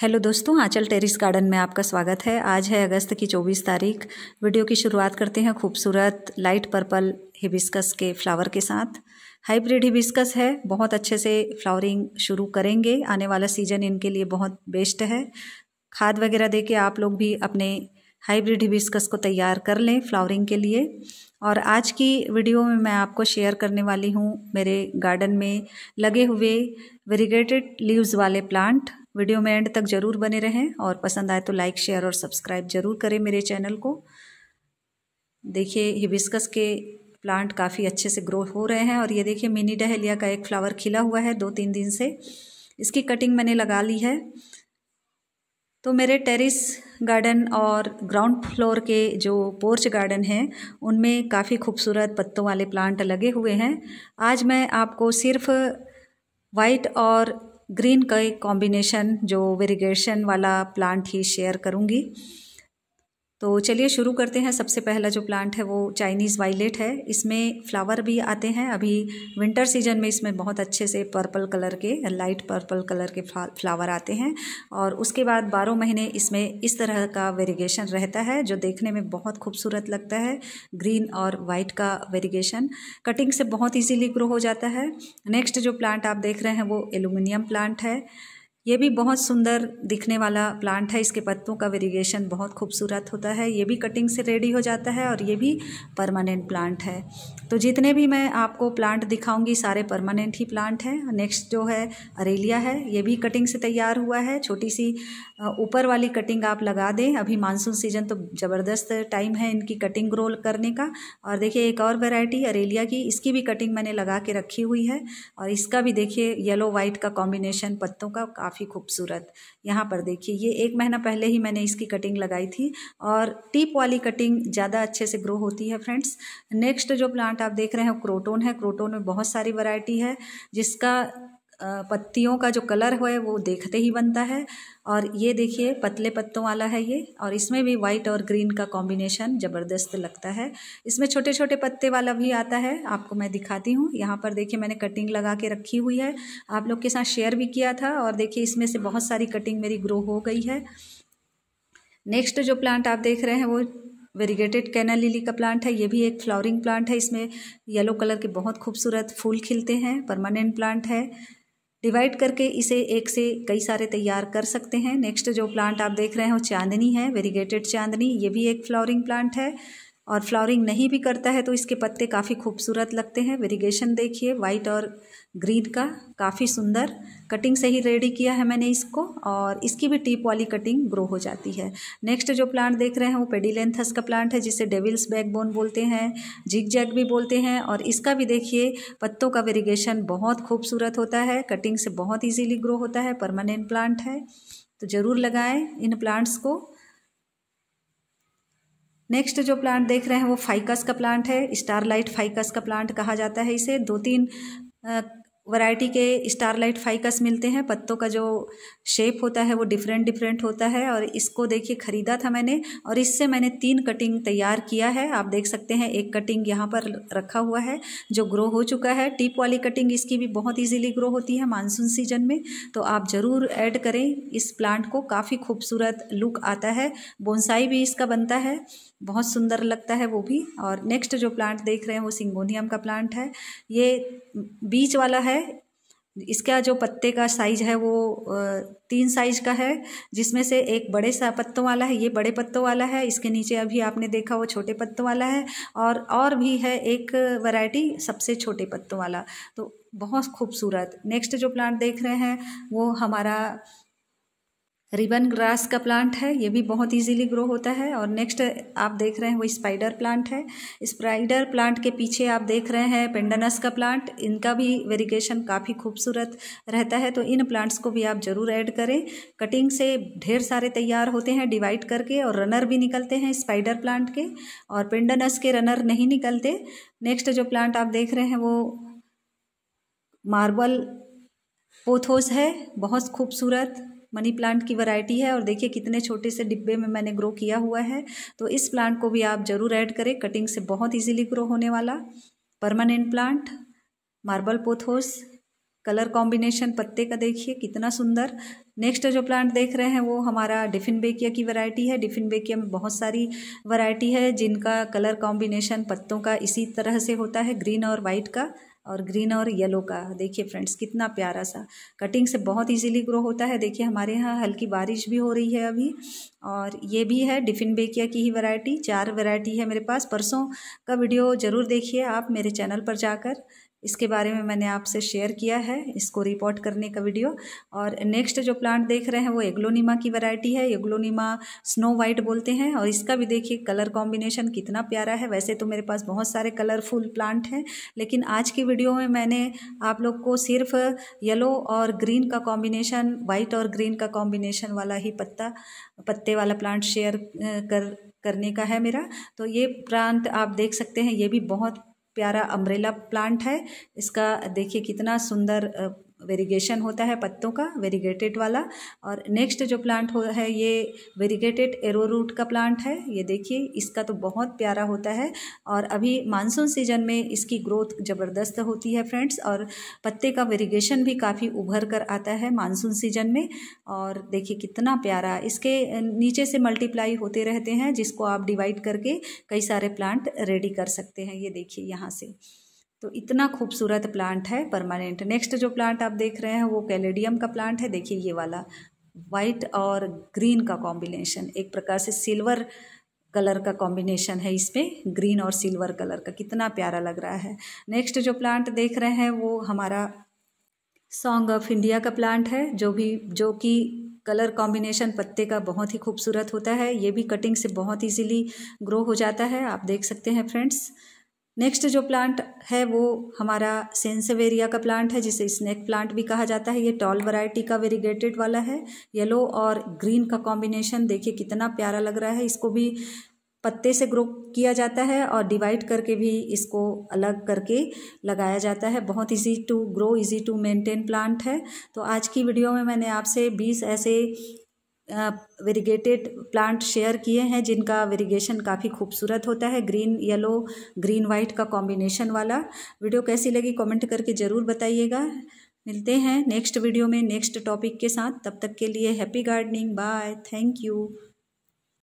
hello दोस्तों आंचल terrace garden में आपका स्वागत है आज है अगस्त की 24 तारीख वीडियो की शुरुआत करते हैं खूबसूरत लाइट पर्पल हिबिस्कस के फ्लावर के साथ हाइब्रिड हिबिस्कस है बहुत अच्छे से फ्लावरिंग शुरू करेंगे आने वाला सीजन इनके लिए बहुत बेस्ट है खाद वगैरह दे के आप लोग भी अपने हाइब्रिड हिबिस्कस को तैयार कर लें फ्लावरिंग के लिए और आज की वीडियो में मैं आपको शेयर करने वाली हूँ मेरे गार्डन में लगे हुए वेरीगेटेड लीव्स वाले प्लांट वीडियो में एंड तक ज़रूर बने रहें और पसंद आए तो लाइक शेयर और सब्सक्राइब ज़रूर करें मेरे चैनल को देखिए हिबिस्कस के प्लांट काफ़ी अच्छे से ग्रो हो रहे हैं और ये देखिए मिनी डहलिया का एक फ्लावर खिला हुआ है दो तीन दिन से इसकी कटिंग मैंने लगा ली है तो मेरे टेरिस गार्डन और ग्राउंड फ्लोर के जो पोर्च गार्डन हैं उनमें काफ़ी खूबसूरत पत्तों वाले प्लांट लगे हुए हैं आज मैं आपको सिर्फ वाइट और ग्रीन का एक कॉम्बिनेशन जो वेरिगेशन वाला प्लांट ही शेयर करूँगी तो चलिए शुरू करते हैं सबसे पहला जो प्लांट है वो चाइनीज़ वाइलेट है इसमें फ्लावर भी आते हैं अभी विंटर सीजन में इसमें बहुत अच्छे से पर्पल कलर के लाइट पर्पल कलर के फ्लावर आते हैं और उसके बाद बारह महीने इसमें इस तरह का वेरिगेशन रहता है जो देखने में बहुत खूबसूरत लगता है ग्रीन और वाइट का वेरिगेशन कटिंग से बहुत ईजीली ग्रो हो जाता है नेक्स्ट जो प्लांट आप देख रहे हैं वो एलुमिनियम प्लांट है ये भी बहुत सुंदर दिखने वाला प्लांट है इसके पत्तों का वेरिएशन बहुत खूबसूरत होता है ये भी कटिंग से रेडी हो जाता है और ये भी परमानेंट प्लांट है तो जितने भी मैं आपको प्लांट दिखाऊंगी सारे परमानेंट ही प्लांट हैं नेक्स्ट जो है अरेलिया है ये भी कटिंग से तैयार हुआ है छोटी सी ऊपर वाली कटिंग आप लगा दें अभी मानसून सीजन तो ज़बरदस्त टाइम है इनकी कटिंग ग्रोल करने का और देखिए एक और वेराइटी अरेलिया की इसकी भी कटिंग मैंने लगा के रखी हुई है और इसका भी देखिए येलो वाइट का कॉम्बिनेशन पत्तों का काफ़ी काफ़ी खूबसूरत यहाँ पर देखिए ये एक महीना पहले ही मैंने इसकी कटिंग लगाई थी और टीप वाली कटिंग ज़्यादा अच्छे से ग्रो होती है फ्रेंड्स नेक्स्ट जो प्लांट आप देख रहे हैं क्रोटोन है क्रोटोन में बहुत सारी वैरायटी है जिसका पत्तियों का जो कलर है वो देखते ही बनता है और ये देखिए पतले पत्तों वाला है ये और इसमें भी वाइट और ग्रीन का कॉम्बिनेशन ज़बरदस्त लगता है इसमें छोटे छोटे पत्ते वाला भी आता है आपको मैं दिखाती हूँ यहाँ पर देखिए मैंने कटिंग लगा के रखी हुई है आप लोग के साथ शेयर भी किया था और देखिए इसमें से बहुत सारी कटिंग मेरी ग्रो हो गई है नेक्स्ट जो प्लांट आप देख रहे हैं वो वेरीगेटेड कैनल लिली का प्लांट है ये भी एक फ्लावरिंग प्लांट है इसमें येलो कलर के बहुत खूबसूरत फूल खिलते हैं परमानेंट प्लांट है डिवाइड करके इसे एक से कई सारे तैयार कर सकते हैं नेक्स्ट जो प्लांट आप देख रहे हो चांदनी है वेरीगेटेड चांदनी ये भी एक फ्लावरिंग प्लांट है और फ्लावरिंग नहीं भी करता है तो इसके पत्ते काफ़ी खूबसूरत लगते हैं वेरिगेशन देखिए वाइट और ग्रीन का काफ़ी सुंदर कटिंग से ही रेडी किया है मैंने इसको और इसकी भी टीप वाली कटिंग ग्रो हो जाती है नेक्स्ट जो प्लांट देख रहे हैं वो पेडिलेंथस का प्लांट है जिसे डेविल्स बैकबोन बोलते हैं जिग जैग भी बोलते हैं और इसका भी देखिए पत्तों का वेरिगेशन बहुत खूबसूरत होता है कटिंग से बहुत ईजीली ग्रो होता है परमानेंट प्लांट है तो ज़रूर लगाएँ इन प्लांट्स को नेक्स्ट जो प्लांट देख रहे हैं वो फाइकस का प्लांट है स्टारलाइट फाइकस का प्लांट कहा जाता है इसे दो तीन वैरायटी के स्टारलाइट फाइकस मिलते हैं पत्तों का जो शेप होता है वो डिफरेंट डिफरेंट होता है और इसको देखिए ख़रीदा था मैंने और इससे मैंने तीन कटिंग तैयार किया है आप देख सकते हैं एक कटिंग यहाँ पर रखा हुआ है जो ग्रो हो चुका है टिप वाली कटिंग इसकी भी बहुत इजीली ग्रो होती है मानसून सीजन में तो आप ज़रूर ऐड करें इस प्लांट को काफ़ी खूबसूरत लुक आता है बोनसाई भी इसका बनता है बहुत सुंदर लगता है वो भी और नेक्स्ट जो प्लांट देख रहे हैं वो सिंगोनियम का प्लांट है ये बीच वाला है इसका जो पत्ते का साइज है वो तीन साइज का है जिसमें से एक बड़े सा पत्तों वाला है ये बड़े पत्तों वाला है इसके नीचे अभी आपने देखा वो छोटे पत्तों वाला है और और भी है एक वैरायटी सबसे छोटे पत्तों वाला तो बहुत खूबसूरत नेक्स्ट जो प्लांट देख रहे हैं वो हमारा रिबन ग्रास का प्लांट है ये भी बहुत इजीली ग्रो होता है और नेक्स्ट आप देख रहे हैं वो स्पाइडर प्लांट है स्पाइडर प्लांट के पीछे आप देख रहे हैं पेंडनस का प्लांट इनका भी वेरिगेशन काफ़ी खूबसूरत रहता है तो इन प्लांट्स को भी आप ज़रूर ऐड करें कटिंग से ढेर सारे तैयार होते हैं डिवाइड करके और रनर भी निकलते हैं स्पाइडर प्लांट के और पेंडनस के रनर नहीं निकलते नेक्स्ट जो प्लांट आप देख रहे हैं वो मार्बल पोथोस है बहुत खूबसूरत मनी प्लांट की वैरायटी है और देखिए कितने छोटे से डिब्बे में मैंने ग्रो किया हुआ है तो इस प्लांट को भी आप ज़रूर ऐड करें कटिंग से बहुत ईजिली ग्रो होने वाला permanent plant marble pothos colour combination पत्ते का देखिए कितना सुंदर नेक्स्ट जो प्लांट देख रहे हैं वो हमारा डिफिन बेकिया की वैरायटी है डिफिन बेकिया में बहुत सारी वैरायटी है जिनका कलर कॉम्बिनेशन पत्तों का इसी तरह से होता है ग्रीन और वाइट का और ग्रीन और येलो का देखिए फ्रेंड्स कितना प्यारा सा कटिंग से बहुत इजीली ग्रो होता है देखिए हमारे यहाँ हल्की बारिश भी हो रही है अभी और ये भी है डिफिन बेकिया की ही वैरायटी चार वैरायटी है मेरे पास परसों का वीडियो ज़रूर देखिए आप मेरे चैनल पर जाकर इसके बारे में मैंने आपसे शेयर किया है इसको रिपोर्ट करने का वीडियो और नेक्स्ट जो प्लांट देख रहे हैं वो एग्लोनीमा की वैरायटी है एग्लोनीमा स्नो वाइट बोलते हैं और इसका भी देखिए कलर कॉम्बिनेशन कितना प्यारा है वैसे तो मेरे पास बहुत सारे कलरफुल प्लांट हैं लेकिन आज की वीडियो में मैंने आप लोग को सिर्फ येलो और ग्रीन का कॉम्बिनेशन वाइट और ग्रीन का कॉम्बिनेशन वाला ही पत्ता पत्ते वाला प्लांट शेयर कर करने का है मेरा तो ये प्रांत आप देख सकते हैं ये भी बहुत प्यारा अम्ब्रेला प्लांट है इसका देखिए कितना सुंदर वेरीगेशन होता है पत्तों का वेरीगेटेड वाला और नेक्स्ट जो प्लांट हो है ये वेरीगेटेड एरो रूट का प्लांट है ये देखिए इसका तो बहुत प्यारा होता है और अभी मानसून सीजन में इसकी ग्रोथ ज़बरदस्त होती है फ्रेंड्स और पत्ते का वेरीगेशन भी काफ़ी उभर कर आता है मानसून सीजन में और देखिए कितना प्यारा इसके नीचे से मल्टीप्लाई होते रहते हैं जिसको आप डिवाइड करके कई सारे प्लांट रेडी कर सकते हैं ये देखिए यहाँ से तो इतना खूबसूरत प्लांट है परमानेंट नेक्स्ट जो प्लांट आप देख रहे हैं वो कैलेडियम का प्लांट है देखिए ये वाला वाइट और ग्रीन का कॉम्बिनेशन एक प्रकार से सिल्वर कलर का कॉम्बिनेशन है इसमें ग्रीन और सिल्वर कलर का कितना प्यारा लग रहा है नेक्स्ट जो प्लांट देख रहे हैं वो हमारा सॉन्ग ऑफ इंडिया का प्लांट है जो भी जो कि कलर कॉम्बिनेशन पत्ते का बहुत ही खूबसूरत होता है ये भी कटिंग से बहुत इजीली ग्रो हो जाता है आप देख सकते हैं फ्रेंड्स नेक्स्ट जो प्लांट है वो हमारा सेंसवेरिया का प्लांट है जिसे स्नैक प्लांट भी कहा जाता है ये टॉल वैरायटी का वेरीगेटेड वाला है येलो और ग्रीन का कॉम्बिनेशन देखिए कितना प्यारा लग रहा है इसको भी पत्ते से ग्रो किया जाता है और डिवाइड करके भी इसको अलग करके लगाया जाता है बहुत easy to grow easy to maintain plant है तो आज की वीडियो में मैंने आपसे 20 ऐसे वेरीगेटेड प्लांट शेयर किए हैं जिनका वेरीगेशन काफ़ी खूबसूरत होता है ग्रीन येलो ग्रीन वाइट का कॉम्बिनेशन वाला वीडियो कैसी लगी कमेंट करके ज़रूर बताइएगा मिलते हैं नेक्स्ट वीडियो में नेक्स्ट टॉपिक के साथ तब तक के लिए happy gardening bye thank you